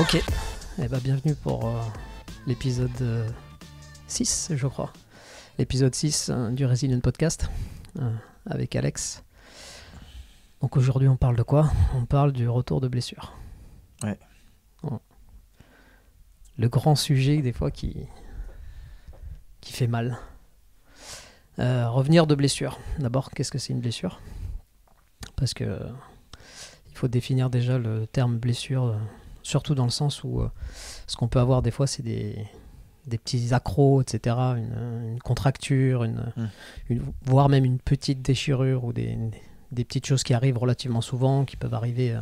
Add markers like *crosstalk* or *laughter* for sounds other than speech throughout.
Ok, et eh ben, bienvenue pour euh, l'épisode 6, euh, je crois. L'épisode 6 euh, du Resilient Podcast avec Alex. Donc aujourd'hui, on parle de quoi On parle du retour de blessure. Ouais. Oh. Le grand sujet, des fois, qui, qui fait mal. revenir de blessure. D'abord, qu'est-ce que c'est une blessure Parce que il faut définir déjà le terme blessure Surtout dans le sens où euh, ce qu'on peut avoir des fois, c'est des, petits accros, etc., une, contracture, hmm. une, voire même une petite déchirure ou des, petites choses qui arrivent relativement souvent, qui peuvent arriver euh,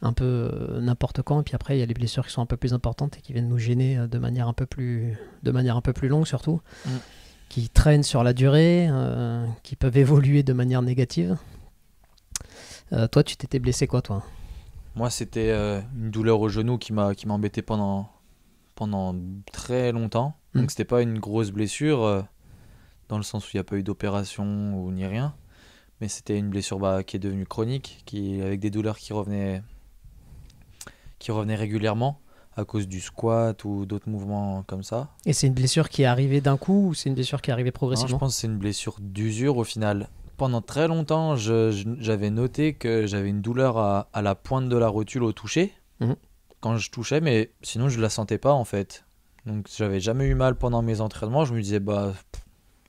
un peu euh, n'importe quand. Et puis après, il y a les blessures qui sont un peu plus importantes et qui viennent nous gêner de, manière un peu plus, de manière un peu plus longue, surtout, hmm. qui traînent sur la durée, qui peuvent évoluer de manière négative. toi, tu t'étais blessé quoi, toi moi, c'était euh, une douleur au genou qui m'a qui m'embêtait pendant pendant très longtemps. Mm. Donc c'était pas une grosse blessure euh, dans le sens où il n'y a pas eu d'opération ou ni rien, mais c'était une blessure bah, qui est devenue chronique, qui avec des douleurs qui revenaient qui revenaient régulièrement à cause du squat ou d'autres mouvements comme ça. Et c'est une blessure qui est arrivée d'un coup ou c'est une blessure qui est arrivée progressivement Je pense que c'est une blessure d'usure au final pendant très longtemps, j'avais noté que j'avais une douleur à, la pointe de la rotule au toucher, mhm. quand je touchais, mais sinon je la sentais pas en fait. Donc j'avais jamais eu mal pendant mes entraînements. Je me disais, bah,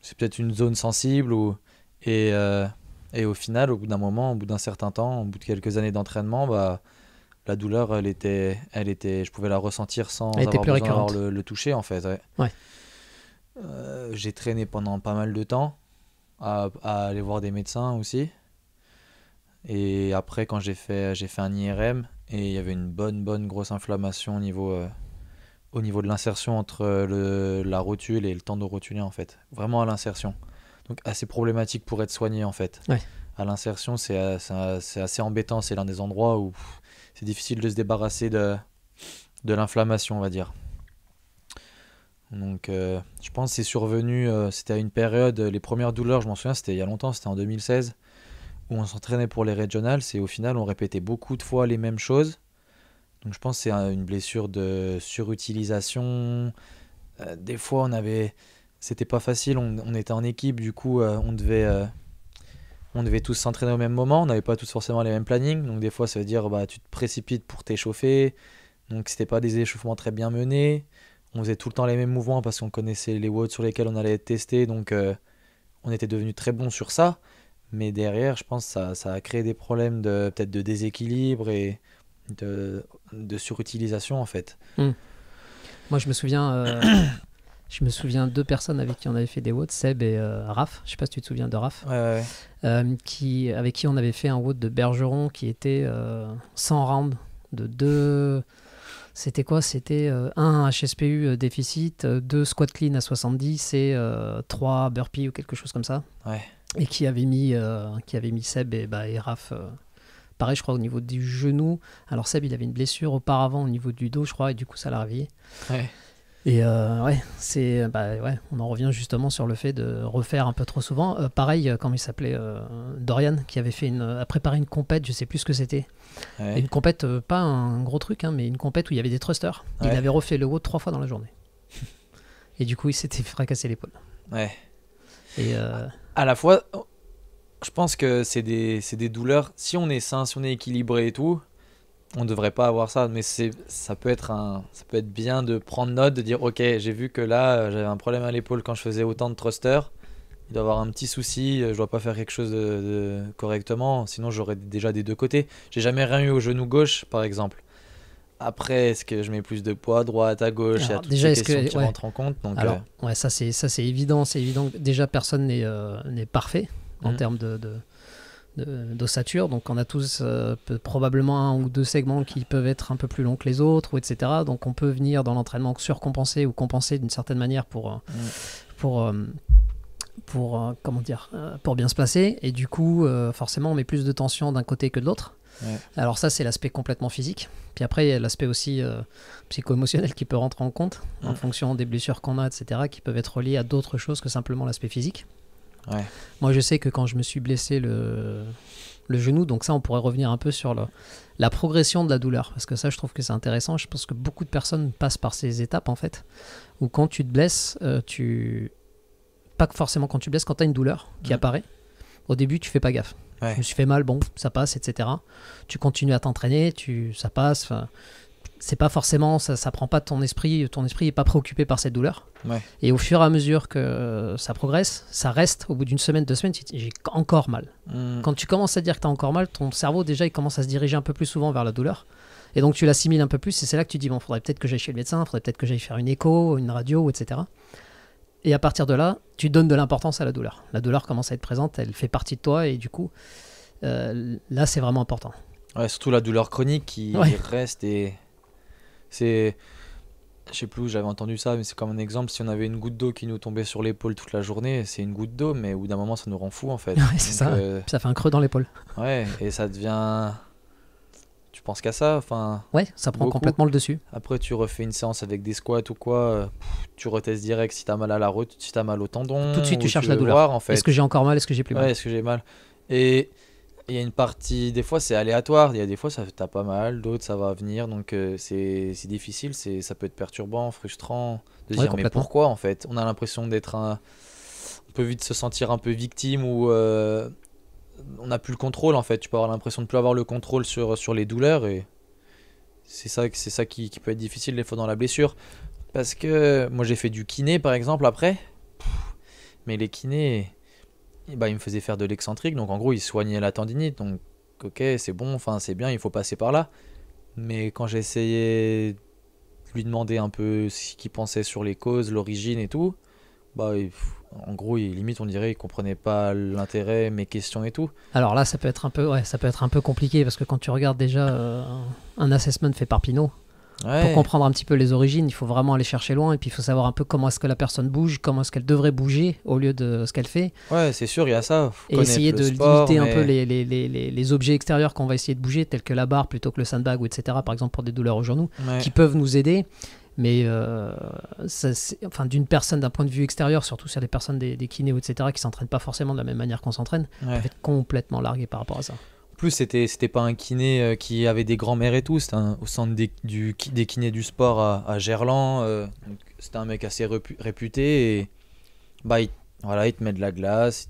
c'est peut-être une zone sensible. Ou... Et, euh, et au final, au bout d'un moment, au bout d'un certain temps, au bout de quelques années d'entraînement, bah, la douleur, elle était, elle était, je pouvais la ressentir sans avoir besoin le, toucher en fait. Ouais. Euh, j'ai traîné pendant pas mal de temps à, aller voir des médecins aussi. Et après, quand j'ai fait, j'ai fait un IRM, et il y avait une bonne, bonne grosse inflammation au niveau, euh, au niveau de l'insertion entre le, la rotule et le tendon rotulien en fait. Vraiment à l'insertion. Donc, assez problématique pour être soigné, en fait. À l'insertion, c'est assez embêtant. C'est l'un des endroits où c'est difficile de se débarrasser de, de l'inflammation, on va dire. Donc euh, je pense que c'est survenu, euh, c'était à une période, les premières douleurs, je m'en souviens, c'était il y a longtemps, c'était en 2016, où on s'entraînait pour les regionals et au final on répétait beaucoup de fois les mêmes choses. Donc je pense que c'est une blessure de surutilisation. Euh, des fois on avait, c'était pas facile, on, était en équipe, du coup on devait... on devait tous s'entraîner au même moment, on n'avait pas tous forcément les mêmes plannings, donc des fois ça veut dire bah tu te précipites pour t'échauffer, donc c'était pas des échauffements très bien menés, on faisait tout le temps les mêmes mouvements parce qu'on connaissait les watts sur lesquels on allait tester, donc euh, on était devenu très bon sur ça. Mais derrière, je pense que ça, a créé des problèmes de peut-être de déséquilibre et de, de surutilisation en fait. Hmm. Moi, je me souviens, euh, *coughs* je me souviens deux personnes avec qui on avait fait des watts, Seb et euh, Raph. Je sais pas si tu te souviens de Raph, qui avec qui on avait fait un wod de Bergeron qui était sans rounds de deux. C'était quoi C'était euh, un HSPU euh, déficit, euh, deux squat clean à 70 et 3, trois burpees ou quelque chose comme ça. Et qui avait mis, qui avait mis Seb et, bah, et Raph. pareil, je crois, au niveau du genou. Alors Seb, il avait une blessure auparavant au niveau du dos, je crois, et du coup, ça l'a réveillé. Ouais. Et euh, ouais, c'est bah ouais, on en revient justement sur le fait de refaire un peu trop souvent. Euh, pareil, euh, comme il s'appelait Dorian, qui avait fait une, a préparé une compète, je sais plus ce que c'était. Une compète, pas un gros truc, hein, mais une compète où il y avait des trusters. Il avait refait le haut trois fois dans la journée. et du coup, il s'était *laughs* fracassé l'épaule. Ouais. Et à la fois, je pense que c'est des, des douleurs. Si on est sain, si on est équilibré et tout, on ne devrait pas avoir ça, mais c'est, ça peut être un, ça peut être bien de prendre note, de dire ok, j'ai vu que là euh, j'avais un problème à l'épaule quand je faisais autant de thrusters, il doit avoir un petit souci, euh, je dois pas faire quelque chose de, correctement, sinon j'aurais déjà des deux côtés. J'ai jamais rien eu au genou gauche par exemple. Après, est-ce que je mets plus de poids droite à gauche déjà, est ce que, tu ouais. en compte. Donc, euh, ouais, ça c'est c'est évident, c'est évident. déjà personne n'est parfait en hmm. termes de d'ossature. Donc on a tous euh, probablement un ou deux segments qui peuvent être un peu plus longs que les autres, ou etc. Donc on peut venir dans l'entraînement surcompenser ou compenser d'une certaine manière pour, euh, pour, euh, pour comment dire, pour bien se placer. Et du coup, forcément, on met plus de tension d'un côté que de l'autre. Alors ça, c'est l'aspect complètement physique. Puis après, il l'aspect aussi psycho-émotionnel qui peut rentrer en compte en fonction des blessures qu'on a, etc., qui peuvent être reliées à d'autres choses que simplement l'aspect physique. Moi, je sais que quand je me suis blessé le, genou, donc ça, on pourrait revenir un peu sur la progression de la douleur, parce que ça, je trouve que c'est intéressant. Je pense que beaucoup de personnes passent par ces étapes, en fait, où quand tu te blesses, euh, tu. Pas forcément quand tu te blesses, quand tu as une douleur qui mm. apparaît, au début, tu fais pas gaffe. Je me suis fait mal, bon, ça passe, etc. Tu continues à t'entraîner, tu, ça passe c'est pas forcément, ça, ça prend pas ton esprit, ton esprit est pas préoccupé par cette douleur. Et au fur et à mesure que euh, ça progresse, ça reste, au bout d'une semaine, deux semaines, j'ai encore mal. Hmm. Quand tu commences à dire que tu as encore mal, ton cerveau déjà il commence à se diriger un peu plus souvent vers la douleur. Et donc tu l'assimiles un peu plus, et c'est là que tu dis, bon, faudrait peut-être que j'aille chez le médecin, faudrait peut-être que j'aille faire une écho, une radio, etc. Et à partir de là, tu donnes de l'importance à la douleur. La douleur commence à être présente, elle fait partie de toi, et du coup, euh, là c'est vraiment important. Ouais, surtout la douleur chronique qui reste et c'est. Je sais plus où j'avais entendu ça, mais c'est comme un exemple. Si on avait une goutte d'eau qui nous tombait sur l'épaule toute la journée, c'est une goutte d'eau, mais au bout d'un moment, ça nous rend fou en fait. *laughs* Ouais, c'est ça. Euh, ça fait un creux dans l'épaule. Ouais, et ça devient. Tu penses qu'à ça, enfin. Ouais, ça prend complètement le dessus. Après, tu refais une séance avec des squats ou quoi, euh, tu retestes direct si t'as mal à la route, si t'as mal au tendon. Tout de suite, tu cherches la douleur. en fait. Est-ce que j'ai encore mal Est-ce que j'ai plus mal Ouais, est-ce que j'ai mal Et il y a une partie, des fois c'est aléatoire, il y a des fois ça t'as pas mal, d'autres ça va venir, donc euh, c'est difficile, c'est ça peut être perturbant, frustrant, mais pourquoi en fait On a l'impression d'être un... On peut vite se sentir un peu victime ou euh, on n'a plus le contrôle en fait, tu peux avoir l'impression de plus avoir le contrôle sur, sur les douleurs et c'est ça, ça qui, peut être difficile des fois dans la blessure. Parce que moi j'ai fait du kiné par exemple après, mais les kinés bah, il me faisait faire de l'excentrique, donc en gros, il soignait la tendinite, donc ok, c'est bon, enfin c'est bien, il faut passer par là. Mais quand j'essayais de lui demander un peu ce qu'il pensait sur les causes, l'origine et tout, bah en gros, il, limite, on dirait, il comprenait pas l'intérêt, mes questions et tout. Alors là, ça peut être un peu, ouais, ça peut être un peu compliqué parce que quand tu regardes déjà euh, un assessment fait par Pinot, pour comprendre un petit peu les origines, il faut vraiment aller chercher loin et puis il faut savoir un peu comment est-ce que la personne bouge, comment est-ce qu'elle devrait bouger au lieu de ce qu'elle fait. Ouais, c'est sûr, il y a ça. et essayer de limiter un peu les, objets extérieurs qu'on va essayer de bouger, tels que la barre plutôt que le sandbag, ou etc., par exemple pour des douleurs aux genoux, qui peuvent nous aider mais euh, enfin d'une personne d'un point de vue extérieur, surtout sur les personnes des, des kinés, etc., qui s'entraînent pas forcément de la même manière qu'on s'entraîne, On peut être complètement largué par rapport à ça plus c'était c'était pas un kiné euh, qui avait des grands-mères et tout, c'était au centre des, du, des kinés du sport à, Gerland. Euh, c'était un mec assez réputé et bah il, voilà, il te met de la glace,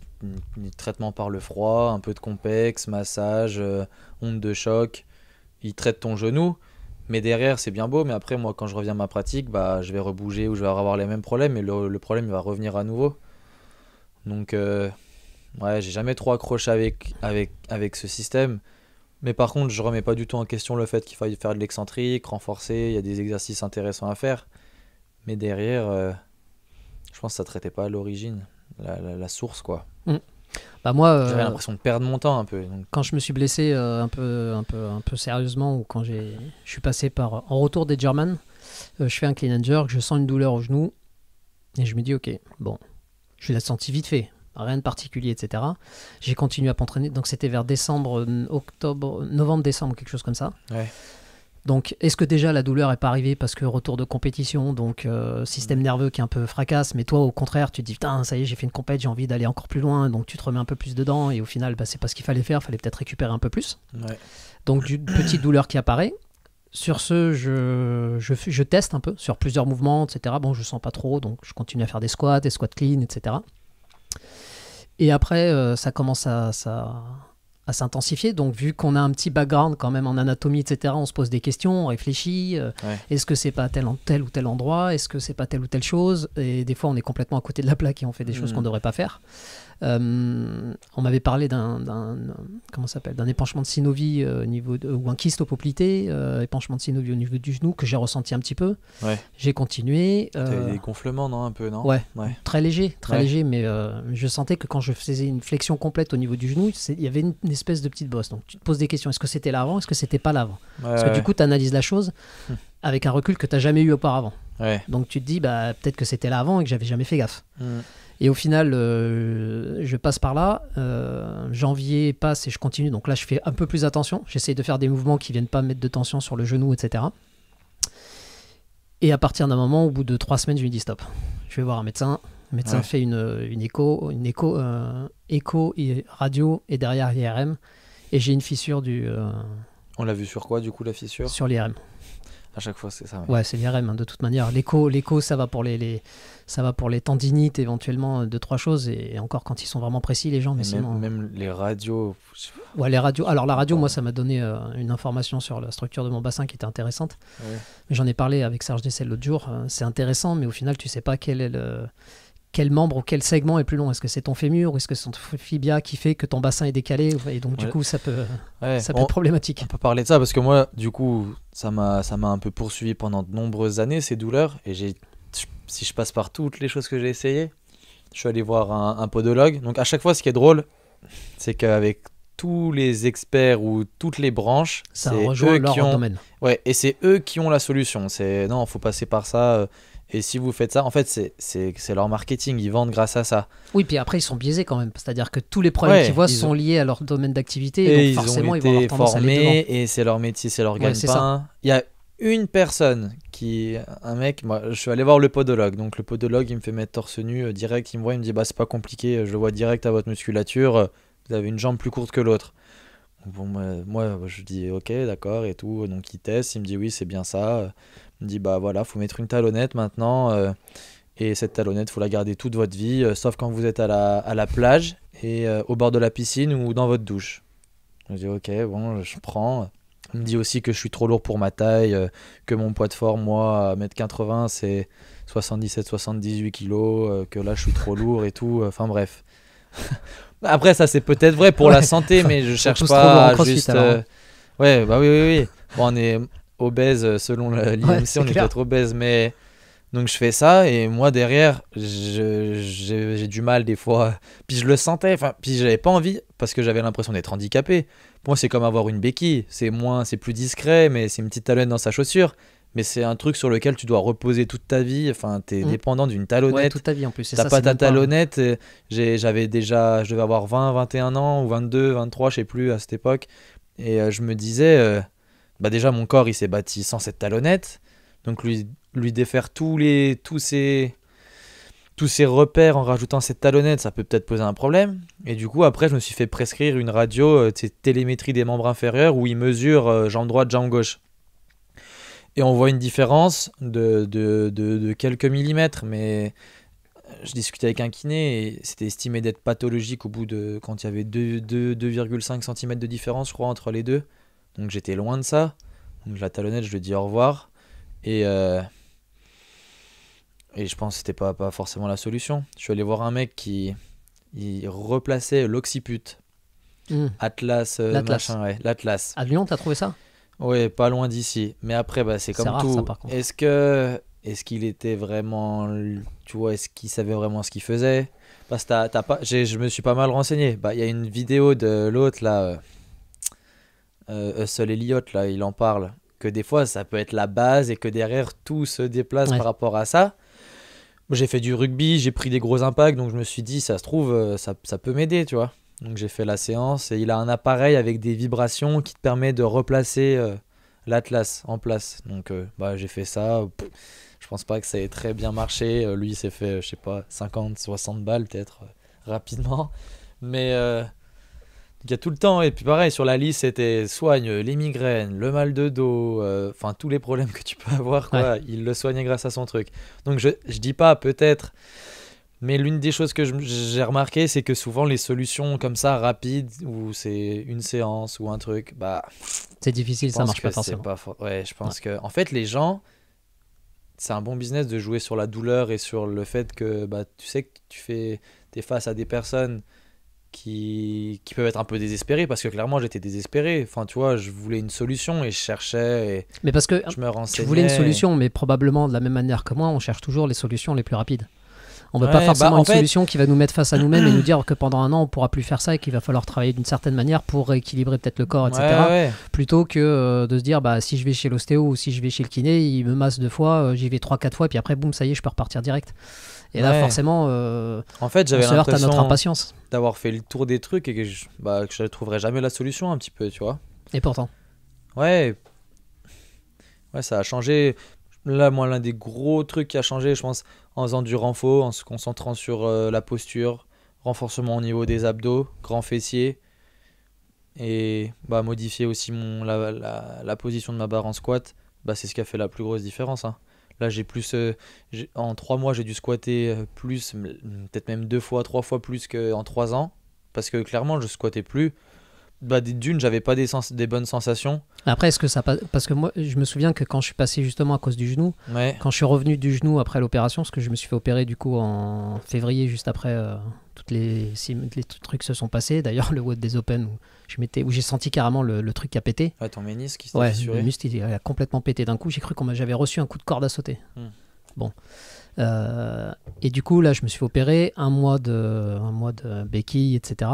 traitement par le froid, un peu de complexe, massage, ondes euh, onde de choc, il traite ton genou. Mais derrière, c'est bien beau, mais après, moi, quand je reviens à ma pratique, bah, je vais rebouger ou je vais avoir les mêmes problèmes, et le, problème, va revenir à nouveau. Donc, ouais, j'ai jamais trop accroché avec, avec, avec ce système. Mais par contre, je remets pas du tout en question le fait qu'il faille faire de l'excentrique, renforcer, il y a des exercices intéressants à faire. Mais derrière, euh, je pense que ça traitait pas à l'origine, la, la, source, quoi. Mm. Bah moi, euh, j'avais l'impression de perdre mon temps un peu. Quand je me suis blessé euh, un peu, un peu, un peu sérieusement, ou quand j'ai, je suis passé par en retour des Germans, je fais un clean and jerk, je sens une douleur au genou, et je me dis ok, bon, je l'ai senti vite fait rien de particulier, etc. J'ai continué à m'entraîner, donc c'était vers décembre, euh, octobre, novembre, décembre, quelque chose comme ça. Donc, est-ce que déjà la douleur n'est pas arrivée parce que retour de compétition, donc euh, système mm. nerveux qui est un peu fracasse, mais toi au contraire, tu te dis putain, ça y est, j'ai fait une compète, j'ai envie d'aller encore plus loin, donc tu te remets un peu plus dedans, et au final, bah, c'est pas ce qu'il fallait faire, fallait peut-être récupérer un peu plus. Donc, une petite douleur qui apparaît. Sur ce, je, teste un peu sur plusieurs mouvements, etc. Bon, je sens pas trop, donc je continue à faire des squats, des squats clean, etc. Et après, euh, ça commence à, s'intensifier. Donc, vu qu'on a un petit background quand même en anatomie, etc., on se pose des questions, on réfléchit. Euh, est-ce que c'est pas tel, tel ou tel endroit Est-ce que c'est pas telle ou telle chose Et des fois, on est complètement à côté de la plaque et on fait des choses hmm. qu'on ne devrait pas faire. Euh, on m'avait parlé d'un comment s'appelle d'un épanchement de synovie euh, au niveau ou un kyste poplité, euh, épanchement de synovie au niveau du genou que j'ai ressenti un petit peu. J'ai continué. T'avais des gonflements non un peu non ouais, Très léger, très léger, mais je sentais que quand je faisais une flexion complète au niveau du genou, il y avait une, espèce de petite bosse. Donc tu te poses des questions. Est-ce que c'était l'avant avant Est-ce que c'était pas là avant Parce que du coup tu analyses la chose. Hum. avec un recul que tu jamais eu auparavant. Donc tu te dis, bah, peut-être que c'était l'avant et que j'avais jamais fait gaffe. Hum. Et au final, euh, je passe par là, euh, janvier passe et je continue. Donc là, je fais un peu plus attention. J'essaye de faire des mouvements qui ne viennent pas mettre de tension sur le genou, etc. Et à partir d'un moment, au bout de trois semaines, je me dis stop. Je vais voir un médecin. Le médecin fait une, écho, une écho, euh, écho et radio et derrière IRM. Et j'ai une fissure du. On l'a vu sur quoi, du coup, la fissure Sur l'IRM. À chaque fois, c'est ça. Ouais, c'est l'IRM, hein, de toute manière. L'écho, l'écho, ça va pour les, ça va pour les tendinites, éventuellement, euh, deux, trois choses. Et, encore, quand ils sont vraiment précis, les gens. Mais euh, même, les radios. Ouais, les radios. Alors, la radio, moi, ça m'a donné euh, une information sur la structure de mon bassin qui était intéressante. J'en ai parlé avec Serge Dessel l'autre jour. C'est intéressant, mais au final, tu sais pas quel est le quel membre ou quel segment est plus long Est-ce que c'est ton fémur ou est-ce que c'est ton fibia qui fait que ton bassin est décalé Et donc, du coup, ça peut, ça peut être problématique. On peut parler de ça parce que moi, du coup, ça m'a un peu poursuivi pendant de nombreuses années, ces douleurs. Et j'ai si je passe par toutes les choses que j'ai essayées, je suis allé voir un, podologue. Donc, à chaque fois, ce qui est drôle, c'est qu'avec tous les experts ou toutes les branches, c'est eux qui ont... domaine. Ouais, et c'est eux qui ont la solution. C'est non, faut passer par ça. Euh, et si vous faites ça, en fait, c'est leur marketing, ils vendent grâce à ça. Oui, puis après, ils sont biaisés quand même. C'est-à-dire que tous les problèmes qu'ils voient sont liés à leur domaine d'activité. ils, ont été formés, Et c'est leur métier, c'est leur gagne-pain. Il y a une personne qui. Un mec, moi, je suis allé voir le podologue. Donc, le podologue, il me fait mettre torse nu euh, direct. Il me voit, il me dit Bah, c'est pas compliqué, euh, je le vois direct à votre musculature. Euh, vous avez une jambe plus courte que l'autre. Bon, moi, bah, moi, je dis Ok, d'accord et tout. Donc, il teste, il me dit Oui, c'est bien ça. Il dit bah voilà, faut mettre une talonnette maintenant. Euh, et cette talonnette, faut la garder toute votre vie, euh, sauf quand vous êtes à la, à la plage et euh, au bord de la piscine ou dans votre douche. Je dis ok, bon, je prends. Il me dit aussi que je suis trop lourd pour ma taille, que mon poids de forme, moi, à 1m80, c'est 77-78 kg, que là, je suis trop lourd et tout. Enfin bref. *laughs* Après, ça, c'est peut-être vrai pour la santé, mais je cherche pas juste. Hein. Ouais, bah oui, oui, oui. Bon, on est obèse euh, selon l'IMC, on clair. est peut-être obèse, mais donc je fais ça et moi derrière, j'ai du mal des fois. Puis je le sentais, enfin, puis j'avais pas envie parce que j'avais l'impression d'être handicapé. Pour moi, c'est comme avoir une béquille, c'est moins, c'est plus discret, mais c'est une petite talonne dans sa chaussure. Mais c'est un truc sur lequel tu dois reposer toute ta vie. Enfin, t'es es mm. dépendant d'une talonnette. toute ta vie en plus. T'as pas ta talonnette. Euh, j'avais déjà, je devais avoir 20, 21 ans ou 22, 23, je sais plus à cette époque. Et euh, je me disais, bah déjà mon corps il s'est bâti sans cette talonnette. Donc lui, lui défaire tous les tous ses tous ces repères en rajoutant cette talonnette, ça peut peut-être poser un problème. Et du coup, après, je me suis fait prescrire une radio euh, télémétrie des membres inférieurs où il mesure euh, jambe droite, jambe gauche. Et on voit une différence de, de, de, de quelques millimètres, mais je discutais avec un kiné et c'était estimé d'être pathologique au bout de quand il y avait 2,5 cm de différence, je crois, entre les deux. Donc j'étais loin de ça. Donc la talonnette, je lui dis au revoir. Et, euh, et je pense que c'était pas, pas forcément la solution. Je suis allé voir un mec qui replaçait l'occiput. Hmm. Atlas, euh, machin, l'Atlas. À Lyon, t'as trouvé ça Oui, pas loin d'ici. Mais après, bah, c'est comme tout. Est-ce que est-ce qu'il était vraiment, tu vois, est-ce qu'il savait vraiment ce qu'il faisait Parce que pas, je me suis pas mal renseigné. Bah, il y a une vidéo de l'autre là. Euh, euh, seul Elliott, là, il en parle, que des fois, ça peut être la base et que derrière, tout se déplace par rapport à ça. J'ai fait du rugby, j'ai pris des gros impacts, donc je me suis dit, ça se trouve, euh, ça, peut m'aider, tu vois. Donc j'ai fait la séance et il a un appareil avec des vibrations qui te permet de replacer euh, l'Atlas en place. Donc euh, bah, j'ai fait ça. je pense pas que ça ait très bien marché. lui, il s'est fait, je sais pas, 50, 60 balles peut-être rapidement. Mais il y a tout le temps, et puis pareil, sur la liste, c'était soigne les migraines, le mal de dos, euh, enfin tous les problèmes que tu peux avoir, quoi, il le soignait grâce à son truc. Donc je, je dis pas peut-être, mais l'une des choses que j'ai remarqué, c'est que souvent les solutions comme ça, rapides, où c'est une séance ou un truc, bah. C'est difficile, ça marche pas forcément. Ouais, je pense que. En fait, les gens, c'est un bon business de jouer sur la douleur et sur le fait que bah, tu sais que tu fais. T'es face à des personnes qui, qui, peuvent être un peu désespérés parce que clairement j'étais désespéré. Enfin, tu vois, je voulais une solution et je cherchais. Et mais parce que je me renseignais. Tu voulais une solution, mais probablement de la même manière que moi, on cherche toujours les solutions les plus rapides. On ne veut pas bah, forcément une solution qui va nous mettre face à nous-mêmes et nous dire que pendant un an on pourra plus faire ça et qu'il va falloir travailler d'une certaine manière pour rééquilibrer peut-être le corps, etc. Plutôt que euh, de se dire bah si je vais chez l'ostéo ou si je vais chez le kiné, il me masse deux fois, euh, j'y vais trois quatre fois et puis après boum ça y est je peux repartir direct. Et là, forcément, euh, en fait, j'avais l'impression D'avoir fait le tour des trucs et que je, bah, que je trouverais jamais la solution un petit peu, tu vois. Et pourtant. Ouais. Ouais, ça a changé. Là, moi, l'un des gros trucs qui a changé, je pense, en faisant du renfort, en se concentrant sur euh, la posture, renforcement au niveau des abdos, grand fessier, et bah, modifier aussi mon, la, la, la position de ma barre en squat, bah, c'est ce qui a fait la plus grosse différence. Hein. Là, j'ai plus. Euh, en trois mois, j'ai dû squatter euh, plus, peut-être même deux fois, trois fois plus qu'en trois ans. Parce que clairement, je squattais plus bah, d'une, j'avais pas des, des bonnes sensations. Après, est-ce que ça passe Parce que moi, je me souviens que quand je suis passé justement à cause du genou, quand je suis revenu du genou après l'opération, parce que je me suis fait opérer du coup en février, juste après euh, toutes les, les trucs se sont passés. D'ailleurs, le WOD des Open où je où j'ai senti carrément le, truc qui a pété. Ouais, ton ménis qui s'est ouais, le muscle il a complètement pété d'un coup. J'ai cru qu'on j'avais reçu un coup de corde à sauter. Hmm. Bon. Euh, et du coup, là, je me suis fait opérer un mois de, un mois de béquille, etc.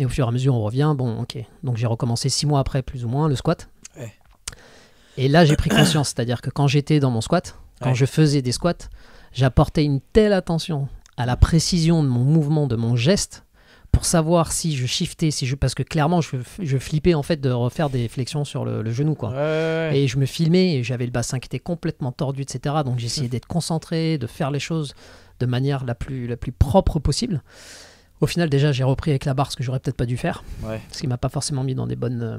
Et au fur et à mesure, on revient. Bon, ok. Donc j'ai recommencé six mois après, plus ou moins, le squat. Et là, j'ai pris conscience. C'est-à-dire que quand j'étais dans mon squat, quand je faisais des squats, j'apportais une telle attention à la précision de mon mouvement, de mon geste, pour savoir si je shiftais, si je parce que clairement je, je flippais en fait de refaire des flexions sur le, genou quoi. Et je me filmais et j'avais le bassin qui était complètement tordu etc. Donc j'essayais d'être concentré, de faire les choses de manière la plus la plus propre possible. Au final, déjà, j'ai repris avec la barre ce que j'aurais peut-être pas dû faire. Ouais. Ce qui m'a pas forcément mis dans des bonnes. Euh,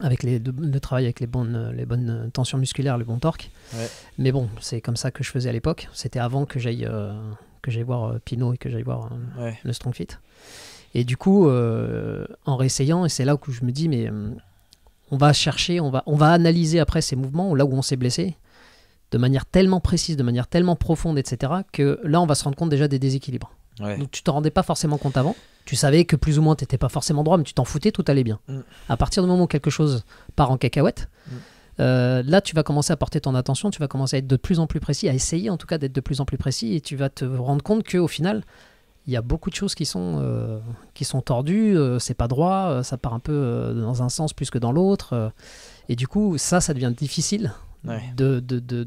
avec les, de, travail avec les bonnes, euh, les bonnes euh, tensions musculaires, le bon torque. Mais bon, c'est comme ça que je faisais à l'époque. C'était avant que j'aille que j'aille voir Pinot et que j'aille voir le Strong Fit. Et du coup, en réessayant, et c'est là où je me dis, mais on va chercher, on va, on va analyser après ces mouvements, là où on s'est blessé, de manière tellement précise, de manière tellement profonde, etc., que là, on va se rendre compte déjà des déséquilibres. Donc tu te rendais pas forcément compte avant. Tu savais que plus ou moins t'étais pas forcément droit, mais tu t'en foutais, tout allait bien. Mm. À partir du moment où quelque chose part en cacahuète, mm. euh, là tu vas commencer à porter ton attention, tu vas commencer à être de plus en plus précis, à essayer en tout cas d'être de plus en plus précis, et tu vas te rendre compte que au final, il y a beaucoup de choses qui sont, euh, qui sont tordues, euh, c'est pas droit, ça part un peu dans un sens plus que dans l'autre. et du coup, ça, ça devient difficile de, de, de,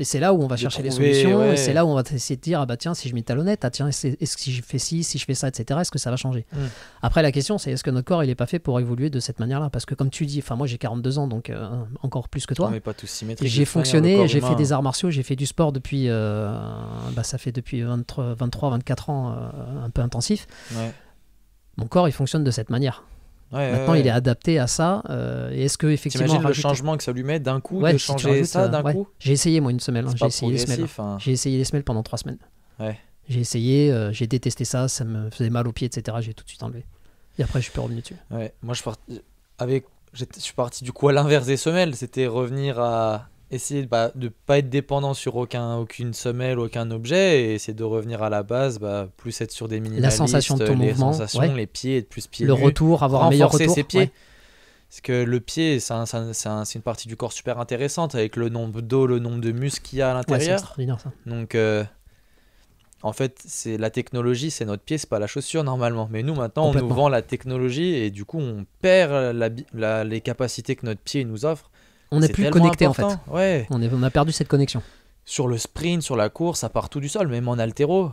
et c'est là où on va chercher les solutions, et c'est là où on va essayer de dire, ah bah tiens, si je mets talonnette, ah tiens, est-ce que si je fais ci, si je fais ça, etc., est-ce que ça va changer mm. Après, la question, c'est est-ce que notre corps, il n'est pas fait pour évoluer de cette manière-là Parce que comme tu dis, enfin moi j'ai 42 ans, donc euh, encore plus que toi. On pas J'ai fonctionné, j'ai fait des arts martiaux, j'ai fait du sport depuis, euh, bah, ça fait depuis 23, 23 24 ans, euh, un peu intensif. Mon corps, il fonctionne de cette manière. Maintenant, il est adapté à ça. Euh, est-ce que effectivement le changement que ça lui met d'un coup de changer ça d'un euh, coup J'ai essayé moi une semaine. Hein. Hein. J'ai essayé les semelles. J'ai essayé les semelles pendant trois semaines. J'ai essayé, euh, j'ai détesté ça, ça me faisait mal aux pieds, etc. J'ai tout de suite enlevé. Et après, je suis revenu dessus. Moi, je avec, je suis parti du coup à l'inverse des semelles. C'était revenir à essayer de ne bah, pas être dépendant sur aucun, aucune semelle, aucun objet, et essayer de revenir à la base, bah, plus être sur des minimalistes, la sensation de ton les mouvement, sensations, les pieds, et plus pieds Le retour, avoir un meilleur retour. ses pieds. Parce que le pied, c'est une partie du corps super intéressante, avec le nombre d'eau le nombre de muscles qu'il y a à l'intérieur. Donc, euh, en fait, c'est la technologie, c'est notre pied, c'est pas la chaussure normalement. Mais nous, maintenant, on nous vend la technologie, et du coup, on perd les capacités que notre pied nous offre. On n'est plus connecté en fait. Ouais. On, a perdu cette connexion. Sur le sprint, sur la course, à part tout du sol, même en altéro.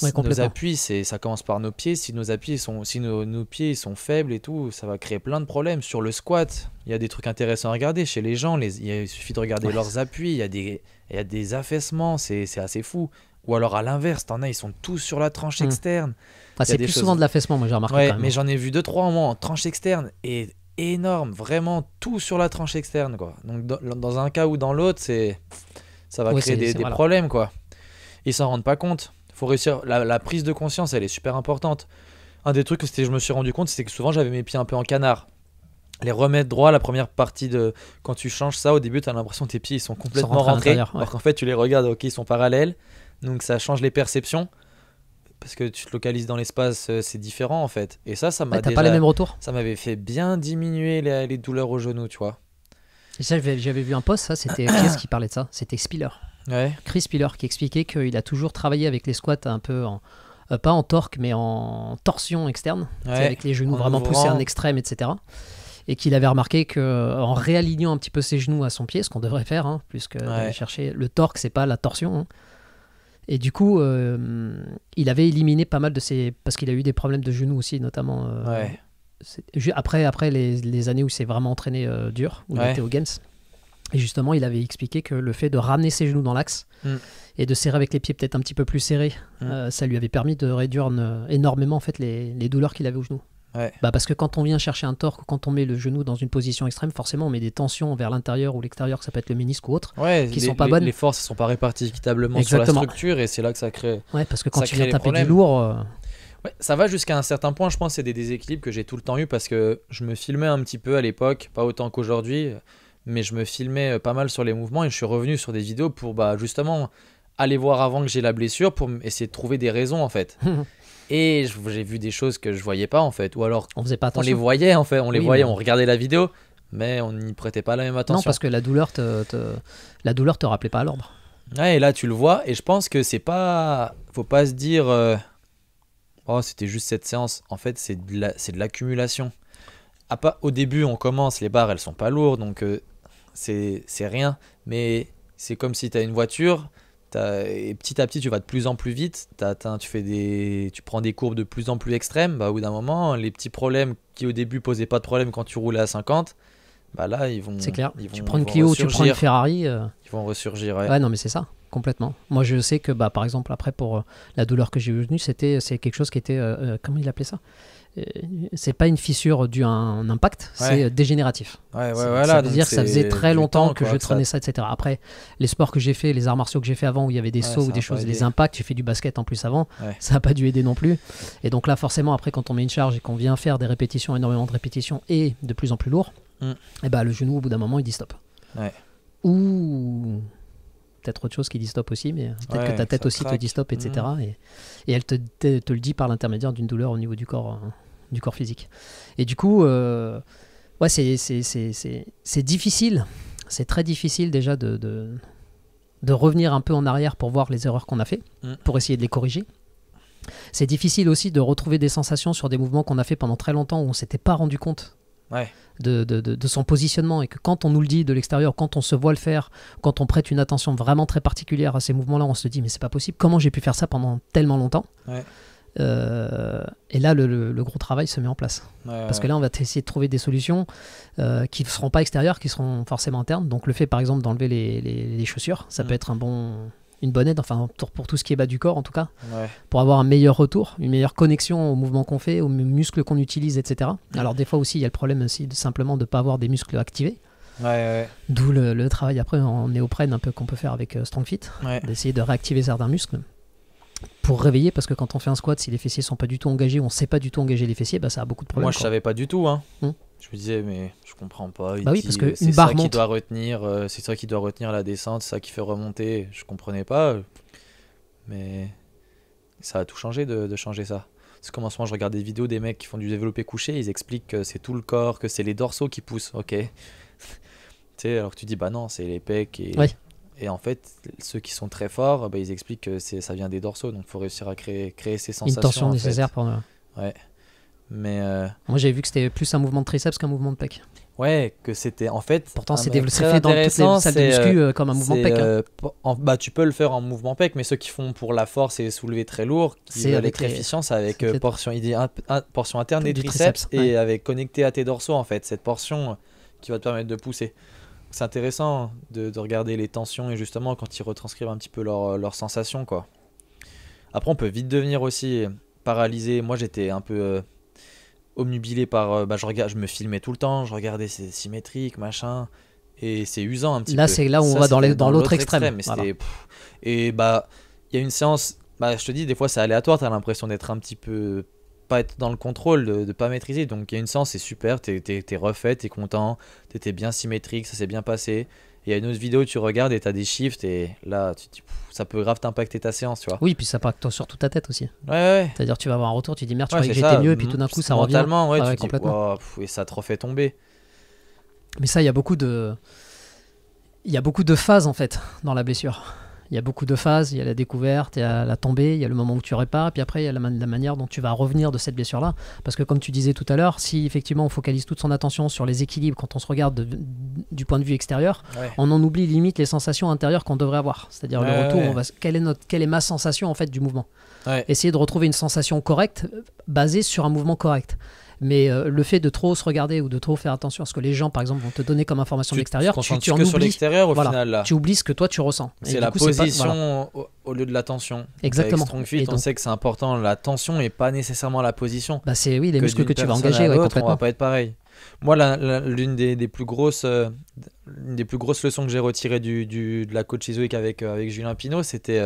Ouais, nos appuis, ça commence par nos pieds. Si nos appuis sont, si nos, pieds sont faibles et tout, ça va créer plein de problèmes. Sur le squat, il y a des trucs intéressants à regarder chez les gens. il suffit de regarder leurs appuis. Il y a des, affaissements. C'est assez fou. Ou alors à l'inverse, t'en as, ils sont tous sur la tranche hmm. externe. c'est plus souvent de l'affaissement, moi j'ai remarqué. mais j'en ai vu deux trois moi en tranche externe et énorme, vraiment tout sur la tranche externe. Quoi. Donc dans, un cas ou dans l'autre, c'est ça va créer des, problèmes. Quoi. Ils s'en rendent pas compte. Faut réussir. La, prise de conscience, elle est super importante. Un des trucs que je me suis rendu compte, c'est que souvent j'avais mes pieds un peu en canard. Les remettre droit, la première partie de. Quand tu changes ça, au début, tu as l'impression que tes pieds ils sont complètement rentrés. Alors qu'en fait, tu les regardes, ok, ils sont parallèles. Donc ça change les perceptions parce que tu te localises dans l'espace, euh, c'est différent en fait. Et ça, ça m'a. pas les mêmes retours Ça m'avait fait bien diminuer les, douleurs aux genoux, tu vois. Et ça, j'avais vu un poste, ça, c'était qui *coughs* qui parlait de ça C'était Spiller. Chris Spiller qui expliquait qu'il a toujours travaillé avec les squats un peu en. Euh, pas en torque, mais en torsion externe, avec les genoux vraiment poussés en extrême, etc et qu'il avait remarqué que en réalignant un petit peu ses genoux à son pied, ce qu'on devrait faire, hein, que chercher le torque, c'est pas la torsion. Hein. Et du coup, euh, il avait éliminé pas mal de ses. Parce qu'il a eu des problèmes de genoux aussi, notamment. Euh, après, après les, années où c'est vraiment entraîné euh, dur, où il était au Gens. Et justement, il avait expliqué que le fait de ramener ses genoux dans l'axe mm. et de serrer avec les pieds peut-être un petit peu plus serrés, mm. ça lui avait permis de réduire énormément fait, les, les douleurs qu'il avait aux genoux. Bah parce que quand on vient chercher un torque, quand on met le genou dans une position extrême, forcément on met des tensions vers l'intérieur ou l'extérieur, que ça peut être le ménisque ou autre, qui les, sont pas bonnes. Les forces ne sont pas réparties équitablement sur la structure et c'est là que ça crée. Ouais, parce que quand tu viens problèmes. du lourd. Euh, ça va jusqu'à un certain point, je pense, c'est des déséquilibres que j'ai tout le temps eu parce que je me filmais un petit peu à l'époque, pas autant qu'aujourd'hui, mais je me filmais euh, pas mal sur les mouvements et je suis revenu sur des vidéos pour bah, justement aller voir avant que j'ai la blessure pour essayer de trouver des raisons en fait. *laughs* Et j'ai vu des choses que je voyais pas en fait, ou alors on les voyait en fait, on les voyait, on regardait la vidéo, mais on n'y prêtait pas la même attention. Non, parce que la douleur te, te... la douleur te rappelait pas à l'ordre. Ouais, et là tu le vois, et je pense que c'est pas, faut pas se dire, euh, oh c'était juste cette séance. En fait, c'est de l'accumulation. pas au début, on commence, les barres elles sont pas lourdes, donc euh, c'est rien, mais c'est comme si tu as une voiture et petit à petit, tu vas de plus en plus vite. tu, fais des, tu prends des courbes de plus en plus extrêmes. Bah, au bout d'un moment, les petits problèmes qui au début posaient pas de problème quand tu roulais à 50, bah là, ils vont. C'est clair. tu prends une Clio, tu prends une Ferrari. Euh. Ils vont ressurgir. Ouais. non, mais c'est ça complètement. Moi, je sais que, bah, par exemple, après, pour euh, la douleur que j'ai eue, c'était quelque chose qui était, euh, comment il appelait ça euh, c'est pas une fissure due à un impact, c'est euh, dégénératif. ça veut dire que ça faisait très longtemps que je traînais ça. etc. Après, les sports que j'ai fait, les arts martiaux que j'ai fait avant, où il y avait des sauts ou des choses, des impacts, j'ai fait du basket en plus avant, ça n'a pas dû aider non plus. Et donc là, forcément, après, quand on met une charge et qu'on vient faire des répétitions, énormément de répétitions et de plus en plus lourd, mm. et eh bah, ben, le genou, au bout d'un moment, il dit stop. Ou peut-être autre chose qui dit stop aussi, mais peut-être que ta tête aussi te dit stop, etc. Mm. Et, elle te, te, le dit par l'intermédiaire d'une douleur au niveau du corps. Hein du corps physique. Et du coup, euh, ouais, c'est difficile, c'est très difficile déjà de, de, revenir un peu en arrière pour voir les erreurs qu'on a fait, mm. pour essayer de les corriger. C'est difficile aussi de retrouver des sensations sur des mouvements qu'on a fait pendant très longtemps où on s'était pas rendu compte De, de, de, son positionnement et que quand on nous le dit de l'extérieur, quand on se voit le faire, quand on prête une attention vraiment très particulière à ces mouvements-là, on se dit mais c'est pas possible, comment j'ai pu faire ça pendant tellement longtemps euh, et là, le, gros travail se met en place. Parce que là, on va essayer de trouver des solutions euh, qui ne seront pas extérieures, qui seront forcément internes. Donc, le fait, par exemple, d'enlever les, chaussures, ça mm. peut être une bonne aide, enfin, pour tout ce qui est bas du corps, en tout cas, pour avoir un meilleur retour, une meilleure connexion aux mouvement qu'on fait, aux muscles qu'on utilise, etc. Mm. Alors, des fois aussi, il y a le problème aussi de, simplement de ne pas avoir des muscles activés. D'où le, travail après en néoprène un peu qu'on peut faire avec euh, Strong Fit, d'essayer de réactiver certains muscles pour réveiller parce que quand on fait un squat, si les fessiers sont pas du tout engagés, on sait pas du tout engager les fessiers, bah, ça a beaucoup de problèmes. Moi, je savais pas du tout. Hein. Hmm. Je me disais, mais je comprends pas. Bah oui, parce que c'est ça qui doit retenir, euh, c'est ça qui doit retenir la descente, c'est ça qui fait remonter. Je comprenais pas, mais ça a tout changé de, changer ça. Parce qu'au commencement, je regardais des vidéos des mecs qui font du développé couché, ils expliquent que c'est tout le corps, que c'est les dorsaux qui poussent. Ok. *laughs* tu sais, alors que tu dis, bah non, c'est les pecs et. Ouais. Et en fait, ceux qui sont très forts, bah, ils expliquent que ça vient des dorsaux, donc il faut réussir à créer, créer ces sensations. Une tension nécessaire pour Ouais. Mais euh, Moi, j'avais vu que c'était plus un mouvement de triceps qu'un mouvement de pec. Ouais, que c'était en fait. Pourtant, c'est développé dans toutes les salles de muscu euh, euh, comme un mouvement pec. Hein. en, bah, tu peux le faire en mouvement pec, mais ceux qui font pour la force et soulever très lourd, c'est veulent avec efficience avec portion, il dit portion interne des triceps, et avec connecté à tes dorsaux en fait cette portion qui va te permettre de pousser c'est intéressant de, regarder les tensions et justement quand ils retranscrivent un petit peu leurs euh, leur sensations quoi. Après on peut vite devenir aussi paralysé. Moi j'étais un peu euh, omnubilé par euh, bah, je je me filmais tout le temps, je regardais ces symétriques machin et c'est usant un petit peu. Là c'est là où on va dans, l'autre extrême. et bah il y a une séance, bah je te dis des fois c'est aléatoire, t'as l'impression d'être un petit peu pas être dans le contrôle, de, pas maîtriser. Donc il y a une séance, c'est super, t'es es, refait, t'es content, t'étais bien symétrique, ça s'est bien passé. Il y a une autre vidéo, tu regardes et t'as des shifts et là, tu ça peut grave t'impacter ta séance, tu vois. Oui, puis ça impacte toute ta tête aussi. Ouais, ouais. C'est-à-dire, tu vas avoir un retour, tu dis merde, tu j'étais mieux, et puis tout d'un coup, ça revient. Mentalement, ouais, ah tu complètement. et ça te refait tomber. Mais ça, il y a beaucoup de. Il y a beaucoup de phases en fait dans la blessure. Il y a beaucoup de phases, il y a la découverte, il y a la tombée, il y a le moment où tu répares, puis après il y a la, manière dont tu vas revenir de cette blessure-là. Parce que comme tu disais tout à l'heure, si effectivement on focalise toute son attention sur les équilibres quand on se regarde du point de vue extérieur, on en oublie limite les sensations intérieures qu'on devrait avoir. C'est-à-dire le retour, on quelle, est notre, quelle est ma sensation en fait du mouvement Essayer de retrouver une sensation correcte euh, basée sur un mouvement correct. Mais euh, le fait de trop se regarder ou de trop faire attention à ce que les gens, par exemple, vont te donner comme information de l'extérieur, tu, tu en que sur l'extérieur au final. Là. Tu oublies ce que toi tu ressens. C'est la position au, lieu de la tension. Exactement. Strong fit, on sait que c'est important. La tension et pas nécessairement la position. Bah c'est oui les muscles que tu vas engager. complètement. On va pas être pareil. Moi, l'une des, plus grosses, euh, des plus grosses leçons que j'ai retirées du, de la coach isoïque avec, euh, avec Julien Pinot, c'était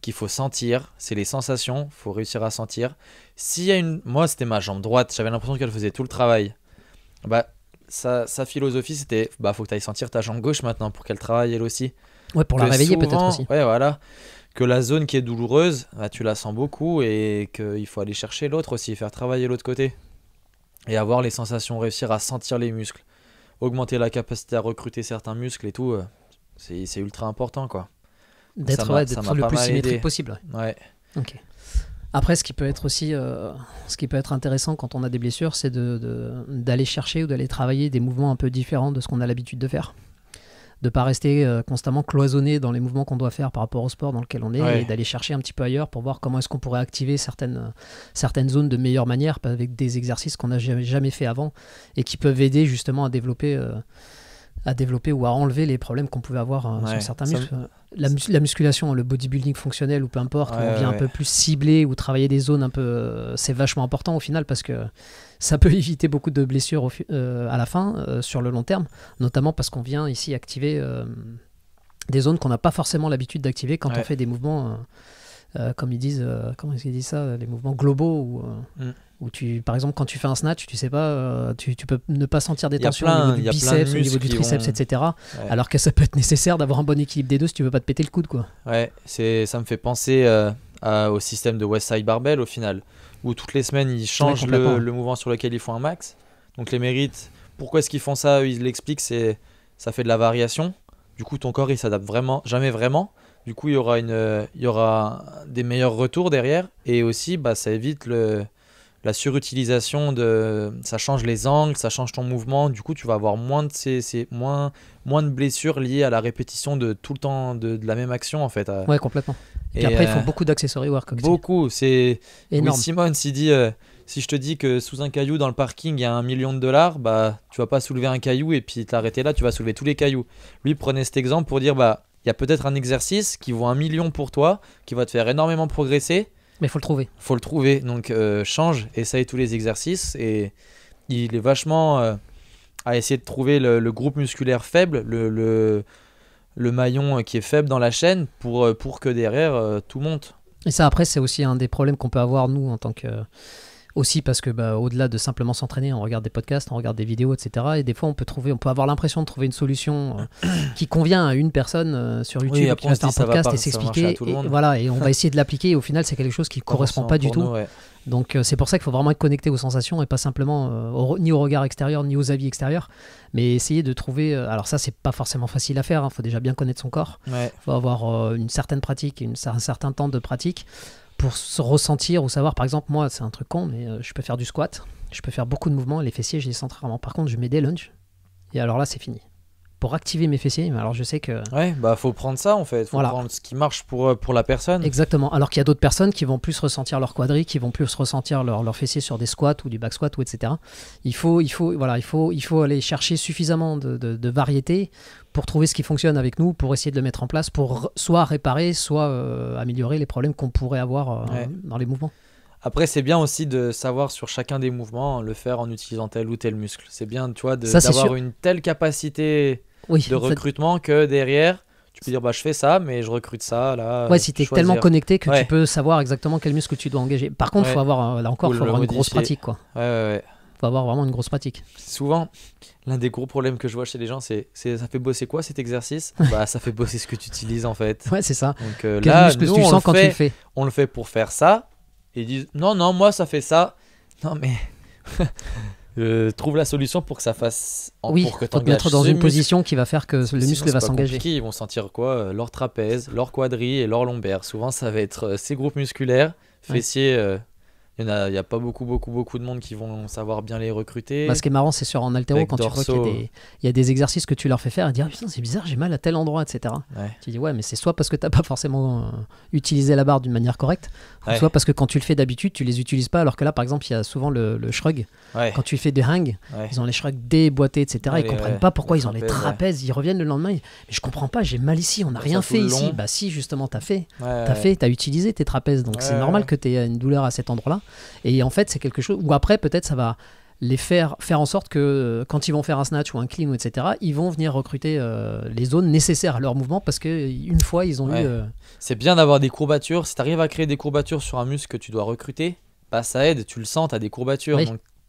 qu'il faut sentir, c'est les sensations, faut réussir à sentir. S'il y une moi c'était ma jambe droite, j'avais l'impression qu'elle faisait tout le travail. Bah sa, philosophie c'était bah faut que tu ailles sentir ta jambe gauche maintenant pour qu'elle travaille elle aussi. Ouais, pour la réveiller peut-être aussi. Ouais, voilà. Que la zone qui est douloureuse, bah, tu la sens beaucoup et qu'il faut aller chercher l'autre aussi, faire travailler l'autre côté. Et avoir les sensations, réussir à sentir les muscles. Augmenter la capacité à recruter certains muscles et tout, euh, c'est ultra important quoi. D'être le plus symétrique possible. Après, ce qui peut être aussi, euh, ce qui peut être intéressant quand on a des blessures, c'est d'aller chercher ou d'aller travailler des mouvements un peu différents de ce qu'on a l'habitude de faire. De pas rester euh, constamment cloisonné dans les mouvements qu'on doit faire par rapport au sport dans lequel on est, et d'aller chercher un petit peu ailleurs pour voir comment est-ce qu'on pourrait activer certaines, certaines zones de meilleure manière avec des exercices qu'on n'a jamais, fait avant et qui peuvent aider justement à développer. Euh, à développer ou à enlever les problèmes qu'on pouvait avoir euh, sur certains muscles. La, musculation, le bodybuilding fonctionnel ou peu importe, on vient un peu plus cibler ou travailler des zones un peu. Euh, c'est vachement important au final parce que ça peut *laughs* éviter beaucoup de blessures euh, à la fin, sur le long terme, notamment parce qu'on vient ici activer des zones qu'on n'a pas forcément l'habitude d'activer quand on fait des mouvements euh, comme ils disent, euh, comment est disent ça, les mouvements globaux euh, mm. où, tu, par exemple, quand tu fais un snatch, tu sais pas, tu, peux ne pas sentir des tensions au niveau du biceps, au niveau du triceps, etc. Alors que ça peut être nécessaire d'avoir un bon équilibre des deux si tu veux pas te péter le coude, quoi. Ouais, c'est, ça me fait penser au système de West Side Barbell au final, où toutes les semaines ils changent le, le, mouvement sur lequel ils font un max. Donc les mérites, pourquoi est-ce qu'ils font ça Ils l'expliquent, c'est ça fait de la variation. Du coup, ton corps il s'adapte vraiment, jamais vraiment. Du coup, il y aura, une, il y aura des meilleurs retours derrière. Et aussi, bah, ça évite le, la surutilisation de... Ça change les angles, ça change ton mouvement. Du coup, tu vas avoir moins de, ces, moins, moins de blessures liées à la répétition de tout le temps de, la même action, en fait. complètement. Et, après, il ils euh, beaucoup d'accessories work. Beaucoup. C'est énorme. Oui, Simone, s'il dit... Euh, si je te dis que sous un caillou dans le parking il y a un million de dollars, bah tu vas pas soulever un caillou et puis t'arrêter là, tu vas soulever tous les cailloux. Lui prenait cet exemple pour dire bah il y a peut-être un exercice qui vaut un million pour toi, qui va te faire énormément progresser. Mais faut le trouver. Faut le trouver. Donc euh, change, essaye tous les exercices et il est vachement euh, à essayer de trouver le, groupe musculaire faible, le, le, maillon euh, qui est faible dans la chaîne pour, pour que derrière tout monte. Et ça après c'est aussi un des problèmes qu'on peut avoir nous en tant que aussi parce que bah, au-delà de simplement s'entraîner, on regarde des podcasts, on regarde des vidéos, etc. Et des fois, on peut trouver, on peut avoir l'impression de trouver une solution euh, *coughs* qui convient à une personne euh, sur YouTube qui un podcast et s'expliquer. Voilà, et on va *laughs* essayer de l'appliquer. Et au final, c'est quelque chose qui ne correspond pas du tout. Donc euh, c'est pour ça qu'il faut vraiment être connecté aux sensations et pas simplement ni au regard extérieur ni aux avis extérieurs, mais essayer de trouver. alors ça c'est pas forcément facile à faire. Il hein, faut déjà bien connaître son corps. Il faut avoir une certaine pratique, une, un certain temps de pratique pour se ressentir ou savoir, par exemple, moi, c'est un truc con, mais euh, je peux faire du squat, je peux faire beaucoup de mouvements, les fessiers, je les sens rarement. Par contre, je mets des lunges, et alors là, c'est fini pour activer mes fessiers. Alors je sais que. Ouais, bah faut prendre ça en fait. Faut voilà. prendre ce qui marche pour, euh, pour la personne. Exactement. Alors qu'il y a d'autres personnes qui vont plus ressentir leur quadri, qui vont plus ressentir leur, leur sur des squats ou du back squat ou etc. Il faut, il faut, voilà, il faut, il faut aller chercher suffisamment de, de, variété pour trouver ce qui fonctionne avec nous, pour essayer de le mettre en place, pour soit réparer, soit euh, améliorer les problèmes qu'on pourrait avoir euh, dans les mouvements. Après, c'est bien aussi de savoir sur chacun des mouvements hein, le faire en utilisant tel ou tel muscle. C'est bien, tu vois, d'avoir une telle capacité de recrutement que derrière, tu peux dire bah je fais ça mais je recrute ça là ouais si tu es tellement connecté que tu peux savoir exactement quel muscle tu dois engager par contre faut avoir euh, là encore faut avoir une grosse pratique quoi ouais, ouais, faut avoir vraiment une grosse pratique souvent l'un des gros problèmes que je vois chez les gens c'est ça fait bosser quoi cet exercice *laughs* bah ça fait bosser ce que tu utilises en fait ouais c'est ça donc euh, là on le quand fait, tu le fais on le fait pour faire ça ils disent non, non, moi ça fait ça. Non, mais *laughs* trouve la solution pour que ça fasse. En, oui, pour que te mettre dans une position qui va faire que le muscle va s'engager. Ils vont sentir quoi euh, Leur trapèze, leur quadri et leur lombaire. Souvent, ça va être euh, ces groupes musculaires, fessiers. Euh, il n'y a, pas beaucoup, beaucoup, beaucoup de monde qui vont savoir bien les recruter. Bah, ce qui est marrant, c'est sur en altero quand tu vois qu'il y, a des exercices que tu leur fais faire et dire putain, c'est bizarre, j'ai mal à tel endroit, etc. Tu dis ouais, mais c'est soit parce que tu n'as pas forcément euh, utilisé la barre d'une manière correcte, soit parce que quand tu le fais d'habitude, tu les utilises pas. Alors que là, par exemple, il y a souvent le, le shrug. Quand tu fais des hang, ils ont les shrugs déboîtés, etc. ils comprennent pas pourquoi ils ont les trapèzes. Ils reviennent le lendemain. je comprends pas, j'ai mal ici, on n'a rien fait ici. Bah si, justement, tu as fait. tu as fait, tu as utilisé tes trapèzes. Donc c'est normal que tu aies une douleur à cet endroit-là. Et en fait, c'est quelque chose. Ou après, peut-être, ça va les faire faire en sorte que euh, quand ils vont faire un snatch ou un clean etc ils vont venir recruter euh, les zones nécessaires à leur mouvement parce que euh, une fois ils ont eu c'est bien d'avoir des courbatures si tu arrives à créer des courbatures sur un muscle que tu dois recruter bah ça aide tu le sens tu as des courbatures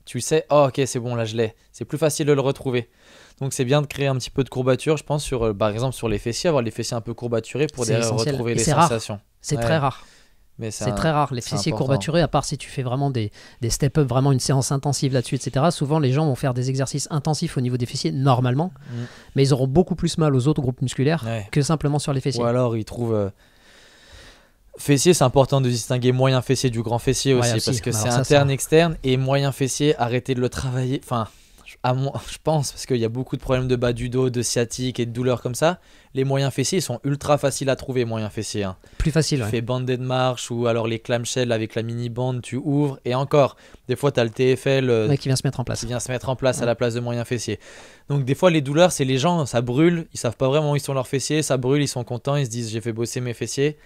tu sais oh ok c'est bon là je l'ai c'est plus facile de le retrouver donc c'est bien de créer un petit peu de courbature je pense sur par exemple sur les fessiers avoir les fessiers un peu courbaturés pour retrouver les sensations c'est très rare c'est très rare, les fessiers courbaturés, à part si tu fais vraiment des, des step-up, vraiment une séance intensive là-dessus, etc. Souvent, les gens vont faire des exercices intensifs au niveau des fessiers, normalement, mm. mais ils auront beaucoup plus mal aux autres groupes musculaires que simplement sur les fessiers. Ou alors, ils trouvent. Euh, fessier, c'est important de distinguer moyen fessier du grand fessier aussi, parce que c'est interne, externe, et moyen fessier, arrêtez de le travailler. Enfin, à *laughs* je pense, parce qu'il y a beaucoup de problèmes de bas du dos, de sciatique et de douleurs comme ça, les moyens fessiers sont ultra faciles à trouver, moyens fessiers. Hein. Plus facile, Tu fais bandé de marche ou alors les clamshells avec la mini-bande, tu ouvres. Et encore, des fois, tu as le TFL euh, qui vient se mettre en place. vient se mettre en place à la place de moyens fessiers. Donc, des fois, les douleurs, c'est les gens, ça brûle, ils savent pas vraiment où ils sont leurs fessiers, ça brûle, ils sont contents, ils se disent j'ai fait bosser mes fessiers.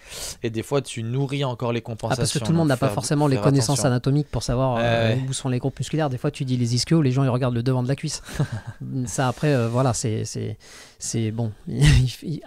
Et des fois, tu nourris encore les compensations. Ah, parce que tout le monde n'a pas forcément les connaissances anatomiques pour savoir euh, où sont les groupes musculaires. Des fois, tu dis les ischios, les gens ils regardent le devant de la cuisse. *laughs* ça après, euh, voilà, c'est bon, *laughs*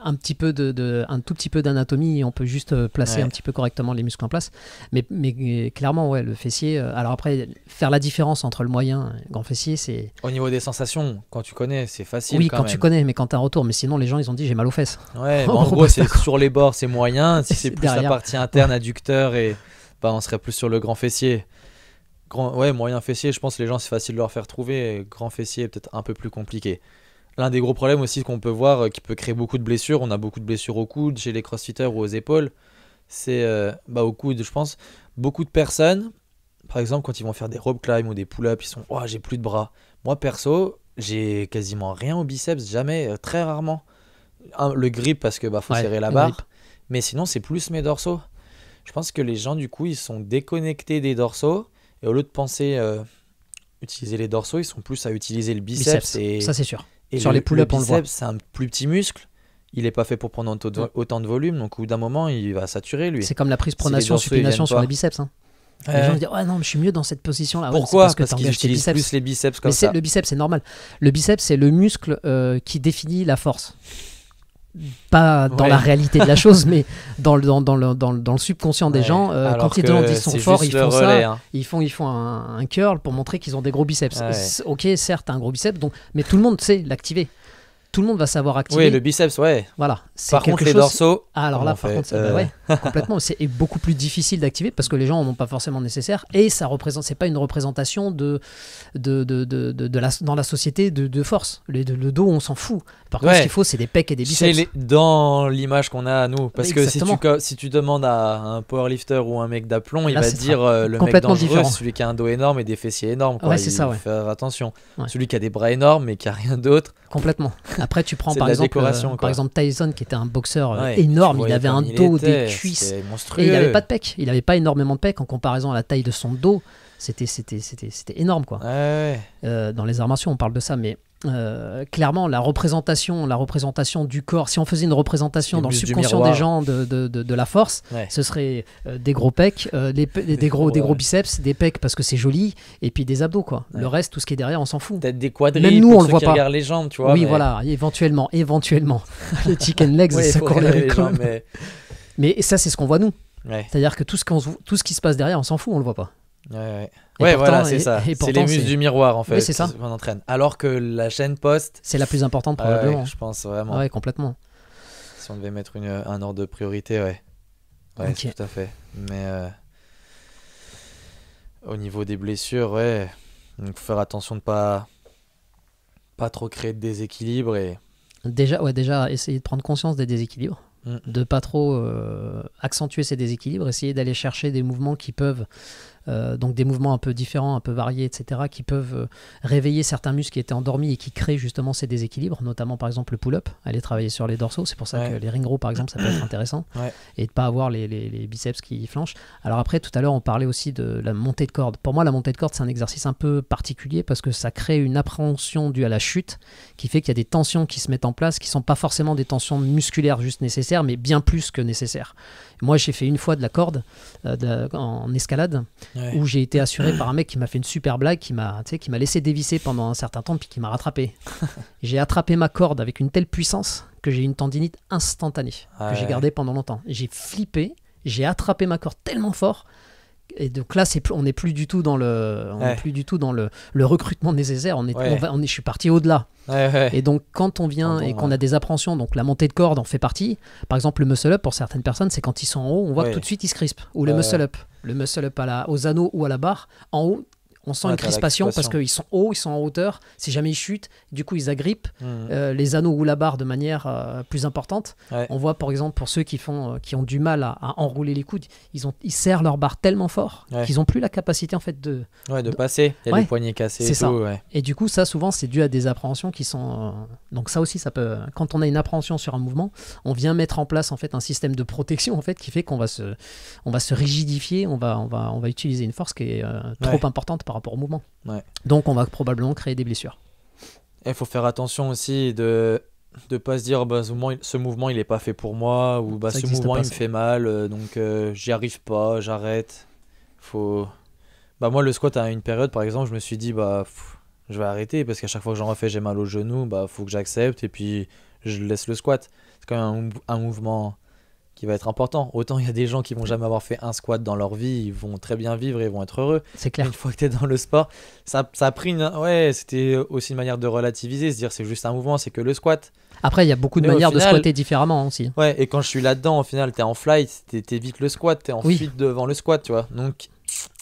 un petit peu de, un tout petit peu d'anatomie, on peut juste euh, placer un petit peu correctement les muscles en place. Mais, mais euh, clairement, ouais, le fessier. alors après, faire la différence entre le moyen et le grand fessier, c'est au niveau des sensations. Quand tu connais, c'est facile. Oui, quand, tu connais, mais quand t'as un retour. Mais sinon, les gens, ils ont dit j'ai mal aux fesses. Ouais, *laughs* en gros, bah, c'est sur les bords, c'est moyen. Si c'est plus la partie interne, adducteur et bah, on serait plus sur le grand fessier ouais, moyen fessier, je pense que les gens, c'est facile de leur faire trouver. Grand fessier, peut-être un peu plus compliqué. L'un des gros problèmes aussi qu'on peut voir, euh, qui peut créer beaucoup de blessures, on a beaucoup de blessures au coude chez les crossfitters ou aux épaules, c'est euh, bah, au coude, je pense. Beaucoup de personnes, par exemple, quand ils vont faire des rope climb ou des pull-ups, ils sont Oh, j'ai plus de bras. Moi, perso, j'ai quasiment rien aux biceps, jamais, euh, très rarement. le grip, parce que bah, faut serrer la barre. Mais sinon, c'est plus mes dorsaux. Je pense que les gens, du coup, ils sont déconnectés des dorsaux et au lieu de penser euh, utiliser les dorsaux, ils sont plus à utiliser le biceps. et, ça, c'est sûr. Et Sur les pull-ups, le biceps c'est un plus petit muscle. Il n'est pas fait pour prendre autant de, volume, donc au bout d'un moment, il va saturer lui. C'est comme la prise pronation, supination sur les biceps. Hein. Les gens gens disent ouais non mais je suis mieux dans cette position là. Pourquoi Parce, que qu'ils utilisent plus les biceps comme ça. Le biceps c'est normal. Le biceps c'est le muscle euh, qui définit la force pas dans la réalité de la chose, *laughs* mais dans le, dans, le, subconscient des gens, euh, quand ils, sont forts, ils font ça, hein. ils font, ils font un, curl pour montrer qu'ils ont des gros biceps. Ok, certes, un gros biceps, donc, mais tout le monde sait l'activer tout le monde va savoir activer. Oui, le biceps, ouais. Voilà. Par contre, les dorsaux. Ah, alors là, par contre, bah euh. complètement. C'est beaucoup plus difficile d'activer parce que les gens n'en ont pas forcément nécessaire et ça représente. C'est pas une représentation de, de, de, de, de dans la société de, force. Le, dos, on s'en fout. Par contre, ce qu'il faut, c'est des pecs et des biceps. Les... dans l'image qu'on a à nous, parce que si tu, si tu demandes à un powerlifter ou un mec d'aplomb, il va dire euh, le mec dangereux, différent. celui qui a un dos énorme et des fessiers énormes. Quoi. Ouais, c'est ça. Ouais. Faire attention. Celui qui a des bras énormes mais qui a rien d'autre. Complètement. *laughs* Après, tu prends par exemple, euh, par exemple Tyson, qui était un boxeur euh, énorme. Il avait un dos, des cuisses. Et il n'avait pas de pec. Il n'avait pas énormément de pec en comparaison à la taille de son dos. C'était énorme, quoi. Euh, dans les armations on parle de ça, mais euh, clairement la représentation la représentation du corps si on faisait une représentation dans le subconscient des gens de, de, de, la force ce serait euh, des gros pecs des, des, gros, des gros biceps des pecs parce que c'est joli et puis des abdos quoi le reste tout ce qui est derrière on s'en fout des même nous on le voit pas les jambes oui voilà éventuellement éventuellement *laughs* les chicken legs ça court les rues mais... mais ça c'est ce qu'on voit nous c'est-à-dire que tout ce, tout ce qui se passe derrière on s'en fout on le voit pas Ouais, ouais. voilà, c'est ça. C'est les muses du miroir, en fait. entraîne. Alors que la chaîne Poste. C'est la plus importante, probablement. je pense vraiment. Ah ouais, complètement. Si on devait mettre un ordre de priorité, ouais. Ouais, tout à fait. Mais euh, au niveau des blessures, ouais. Donc, faut faire attention de pas pas trop créer de déséquilibre et déjà ouais déjà essayer de prendre conscience des déséquilibres mm. de pas trop euh, accentuer ces déséquilibres, essayer d'aller chercher des mouvements qui peuvent euh, donc des mouvements un peu différents, un peu variés, etc., qui peuvent euh, réveiller certains muscles qui étaient endormis et qui créent justement ces déséquilibres, notamment par exemple le pull-up, aller travailler sur les dorsaux, c'est pour ça que les ring rows par exemple ça peut être *clears throat* intéressant, et de pas avoir les, les, biceps qui flanchent. Alors après, tout à l'heure on parlait aussi de la montée de corde. Pour moi, la montée de corde c'est un exercice un peu particulier parce que ça crée une appréhension due à la chute qui fait qu'il y a des tensions qui se mettent en place qui sont pas forcément des tensions musculaires juste nécessaires, mais bien plus que nécessaires. Moi j'ai fait une fois de la corde euh, en escalade où j'ai été assuré *clears throat* par un mec qui m'a fait une super blague, qui m'a qui m'a laissé dévisser pendant un certain temps, puis qui m'a rattrapé. *laughs* j'ai attrapé ma corde avec une telle puissance que j'ai une tendinite instantanée, que j'ai gardée pendant longtemps. J'ai flippé, j'ai attrapé ma corde tellement fort et donc là, on n'est plus du tout dans le, on plus du tout dans le, le recrutement nécessaire. On est, on est, je suis parti au-delà. et donc quand on vient ah et qu'on a des appréhensions, donc la montée de corde en fait partie. Par exemple, le muscle up pour certaines personnes, c'est quand ils sont en haut, on voit tout de suite ils se crispent. Ou le muscle up, le muscle up à aux anneaux ou à la barre, en haut, on sent une crispation parce qu'ils sont hauts, ils sont en hauteur. Si jamais ils chutent, du coup, ils agrippent mmh. euh, les anneaux ou la barre de manière euh, plus importante. On voit, par exemple, pour ceux qui, font, euh, qui ont du mal à, enrouler les coudes, ils, ont, ils serrent leur barre tellement fort qu'ils n'ont plus la capacité, en fait, de... passer. Il y a les poignets cassés et ça. Et du coup, ça, souvent, c'est dû à des appréhensions qui sont... Donc ça aussi, ça peut... Quand on a une appréhension sur un mouvement, on vient mettre en place, en fait, un système de protection, en fait, qui fait qu'on va se, va se rigidifier, on va, on, va, on va utiliser une force qui est trop importante rapport au mouvement. Donc on va probablement créer des blessures. Il eh, faut faire attention aussi de de pas se dire bah, ce, mouvement, il n'est pas fait pour moi ou bah, ce mouvement il me fait mal euh, donc euh, j'y arrive pas j'arrête faut bah moi le squat à une période par exemple je me suis dit bah je vais arrêter parce qu'à chaque fois que j'en refais j'ai mal au genou bah faut que j'accepte et puis je laisse le squat c'est quand même un, un mouvement qui va être important. Autant il y a des gens qui vont mm. jamais avoir fait un squat dans leur vie, ils vont très bien vivre et ils vont être heureux. C'est clair. Une fois que tu es dans le sport, ça, ça a pris une. Ouais, c'était aussi une manière de relativiser, se dire c'est juste un mouvement, c'est que le squat. Après, il y a beaucoup de manières de squatter différemment aussi. Ouais, et quand je suis là-dedans, au final, tu es en flight, tu évites le squat, tu es en fuite devant le squat, tu vois. Donc,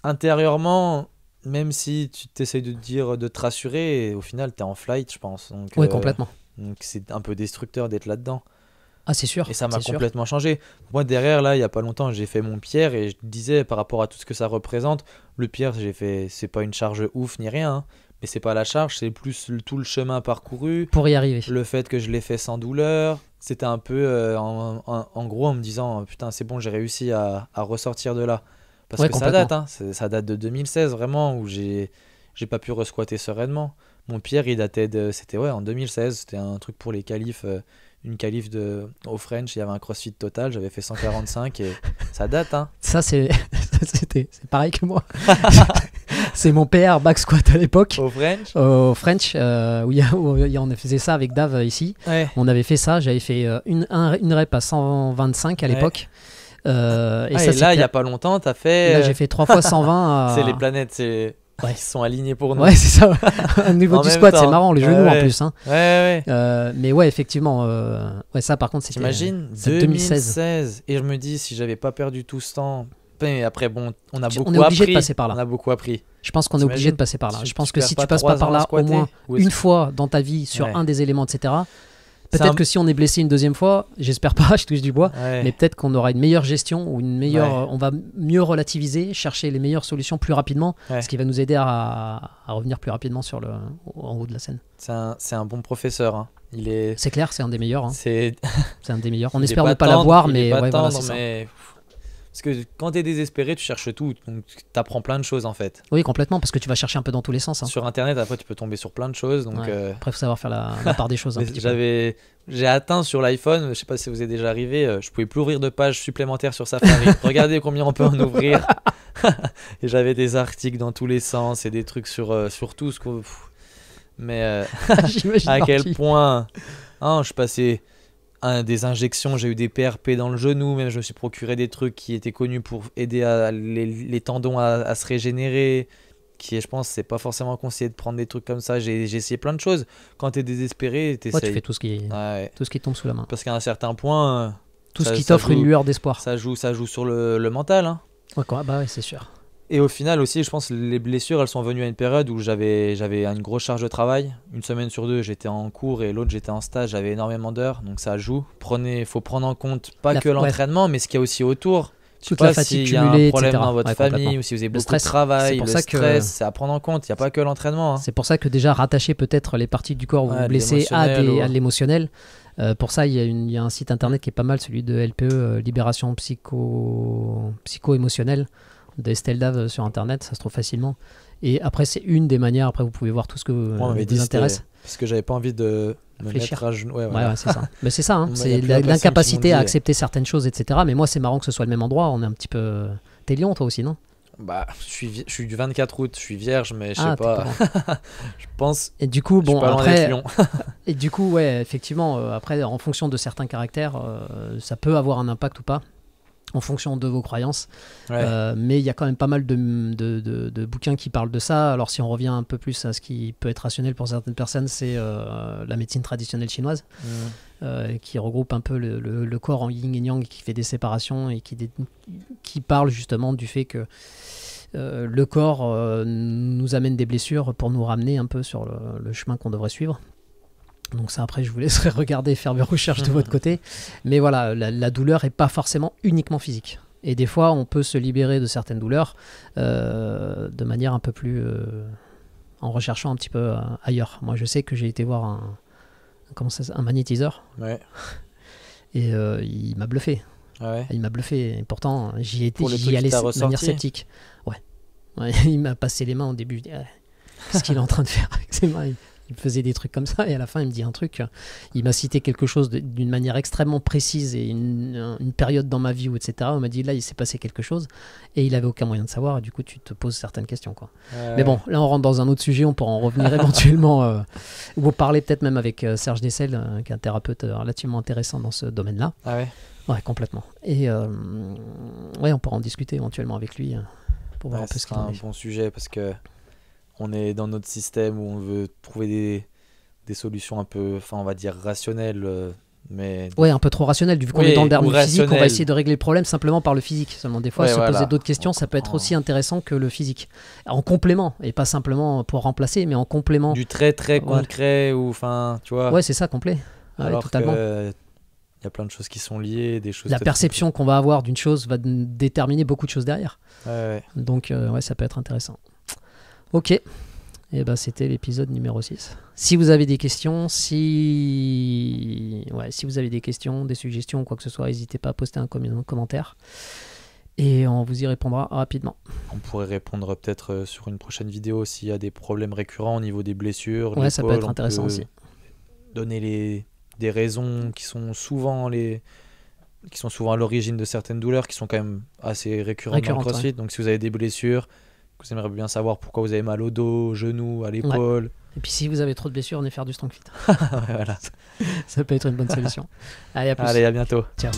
intérieurement, même si tu t'essayes de dire, de te rassurer, au final, tu es en flight, je pense. Donc, oui, euh, complètement. Donc, c'est un peu destructeur d'être là-dedans. Ah, c'est sûr. Et ça m'a complètement changé. Moi, derrière, là, il y a pas longtemps, j'ai fait mon pierre et je disais par rapport à tout ce que ça représente, le pierre, j'ai fait, c'est pas une charge ouf ni rien, hein, mais c'est pas la charge, c'est plus tout le chemin parcouru. Pour y arriver. Le fait que je l'ai fait sans douleur. C'était un peu, euh, en, gros, en me disant, oh, putain, c'est bon, j'ai réussi à, ressortir de là. Parce que ça date, hein, ça date de 2016, vraiment, où j'ai pas pu resquatter sereinement. Mon pierre, il datait de. C'était ouais, en 2016, c'était un truc pour les qualifs. Euh, une qualif de au French, il y avait un crossfit total, j'avais fait 145 et ça date hein. Ça c'est *laughs* c'était c'est pareil que moi. *laughs* c'est mon PR back squat à l'époque. Au French Au French, euh, on faisait ça avec Dave euh, ici. On avait fait ça, j'avais fait euh, une, une rep à 125 à l'époque. Euh, ah, et, là, il n'y a pas longtemps, tu as fait. Là, j'ai fait 3 fois 120. *laughs* c'est les planètes, c'est. Ouais. Ils sont alignés pour nous. Ouais, c'est ça. *laughs* Au niveau du squat, c'est marrant, les genoux en plus. Hein. Ouais, euh, mais ouais, effectivement, euh, ouais, ça par contre, euh, c'est. T'imagines 2016. 2016. Et je me dis, si j'avais pas perdu tout ce temps. Mais après, bon, on a beaucoup on est obligé De passer par là. On a beaucoup appris. Je pense qu'on est obligé de passer par là. je pense que si tu passes pas par là, au moins une fois dans ta vie sur un des éléments, etc., Peut-être que si on est blessé une deuxième fois, j'espère pas, *laughs* je touche du bois, mais peut-être qu'on aura une meilleure gestion ou une meilleure, on va mieux relativiser, chercher les meilleures solutions plus rapidement, ce qui va nous aider à, revenir plus rapidement sur le, en haut de la scène. C'est un, bon professeur. Hein. Il C'est clair, c'est un des meilleurs. Hein. C'est. un des meilleurs. *laughs* On espère ne pas, l'avoir, mais, ouais, parce que quand tu es désespéré, tu cherches tout. Donc, tu apprends plein de choses, en fait. Oui, complètement, parce que tu vas chercher un peu dans tous les sens. Hein. Sur Internet, après, tu peux tomber sur plein de choses. Donc, euh, Après, il faut savoir faire la, part des choses. J'avais, J'ai atteint sur l'iPhone, je sais pas si vous est déjà arrivé, euh, je pouvais plus ouvrir de pages supplémentaires sur Safari. *laughs* Regardez combien on peut en ouvrir. *laughs* et j'avais des articles dans tous les sens et des trucs sur, euh, sur tout ce qu'on. Mais *laughs* à quel point hein, je passais des injections, j'ai eu des PRP dans le genou, même je me suis procuré des trucs qui étaient connus pour aider à, les, tendons à, se régénérer, qui je pense c'est pas forcément conseillé de prendre des trucs comme ça, j'ai essayé plein de choses. Quand tu es désespéré, tu fais tout ce, qui, tout ce qui tombe sous la main. Parce qu'à un certain point... Euh, tout ce qui t'offre une lueur d'espoir. Ça joue, ça joue sur le, mental. Hein. bah ouais, c'est sûr. Et au final aussi, je pense les blessures, elles sont venues à une période où j'avais j'avais une grosse charge de travail. Une semaine sur deux, j'étais en cours et l'autre, j'étais en stage. J'avais énormément d'heures, donc ça joue. Prenez, faut prendre en compte pas que l'entraînement, mais ce qu'il y a aussi autour. Toute la fatigue si cumulée, y a un dans votre famille ou si vous avez beaucoup de travail, pour le stress, c'est à prendre en compte. Il n'y a pas que l'entraînement. Hein. C'est pour ça que déjà rattacher peut-être les parties du corps où vous vous blessez à, l'émotionnel. Euh, pour ça, il y, y, a un site internet qui est pas mal, celui de LPE, euh, Libération Psycho... Psycho-Émotionnelle. psycho émotionnelle des Dave sur internet, ça se trouve facilement. Et après, c'est une des manières. Après, vous pouvez voir tout ce que vous, vous intéresse. Parce que j'avais pas envie de me mettre à genoux. Ouais, ouais, c'est ça. *laughs* Mais c'est ça, hein. ah, bah, c'est l'incapacité à accepter certaines choses, etc. Mais moi, c'est marrant que ce soit le même endroit. On est un petit peu. T'es Lyon, toi aussi, non bah, je suis, je suis du 24 août, je suis vierge, mais je ah, sais pas. *laughs* je pense. Et du coup, bon, après. *laughs* et du coup, ouais, effectivement, euh, après, en fonction de certains caractères, euh, ça peut avoir un impact ou pas en fonction de vos croyances. Euh, mais il y a quand même pas mal de, bouquins qui parlent de ça. Alors si on revient un peu plus à ce qui peut être rationnel pour certaines personnes, c'est euh, la médecine traditionnelle chinoise, mmh. euh, qui regroupe un peu le, corps en yin et yang, qui fait des séparations et qui, parle justement du fait que le corps nous amène des blessures pour nous ramener un peu sur le chemin qu'on devrait suivre. Donc ça après je vous laisserai *laughs* regarder, faire mes recherches de votre *laughs* côté. Mais voilà, la, douleur n'est pas forcément uniquement physique. Et des fois on peut se libérer de certaines douleurs euh, de manière un peu plus... Euh, en recherchant un petit peu euh, ailleurs. Moi je sais que j'ai été voir un, comment ça, un magnétiseur. Ouais. *laughs* Et il m'a bluffé. Ah ouais. Il m'a bluffé. Et pourtant j'y étais, j'y allais de manière sceptique. Ouais. il m'a passé les mains au début. Je ah, Qu'est-ce qu'il est en train de faire avec ses mains il faisait des trucs comme ça, et à la fin, il me dit un truc. Il m'a cité quelque chose d'une manière extrêmement précise et une, période dans ma vie, ou etc. On m'a dit là, il s'est passé quelque chose, et il avait aucun moyen de savoir, et du coup, tu te poses certaines questions. Quoi. Mais bon, là, on rentre dans un autre sujet, on pourra en revenir *laughs* éventuellement, euh, ou parler peut-être même avec euh, Serge Dessel, euh, qui est un thérapeute relativement intéressant dans ce domaine-là. Ah ouais Ouais, complètement. Et ouais, on pourra en discuter éventuellement avec lui. Pour voir bah, un peu ce, un bon sujet parce que on est dans notre système où on veut trouver des, solutions un peu, enfin on va dire rationnelles. Euh, mais... Ouais, un peu trop rationnel, vu qu'on est dans le dernier physique, on va essayer de régler le problème simplement par le physique. Seulement, des fois, se poser d'autres questions, ça peut être aussi intéressant que le physique. En complément, et pas simplement pour remplacer, mais en complément. Du très très concret, ou enfin, tu vois. Ouais, c'est ça, complet. Alors Il euh, y a plein de choses qui sont liées, des choses. La perception qu'on va avoir d'une chose va déterminer beaucoup de choses derrière. Donc, euh, ouais, ça peut être intéressant. Ok. Et eh ben c'était l'épisode numéro 6. Si vous avez des questions, si ouais, si vous avez des questions, des suggestions, quoi que ce soit, n'hésitez pas à poster un, commentaire et on vous y répondra rapidement. On pourrait répondre peut-être euh, sur une prochaine vidéo s'il y a des problèmes récurrents au niveau des blessures. Ouais, ça peut être intéressant aussi. Donner les, des raisons qui sont souvent les qui sont souvent à l'origine de certaines douleurs qui sont quand même assez récurrentes, le crossfit. Donc si vous avez des blessures, vous aimeriez bien savoir pourquoi vous avez mal au dos, au genou, à l'épaule. Et puis si vous avez trop de blessures, on est faire du strong fit. *laughs* *laughs* Ça peut être une bonne solution. *laughs* Allez, à Allez, à bientôt. Ciao.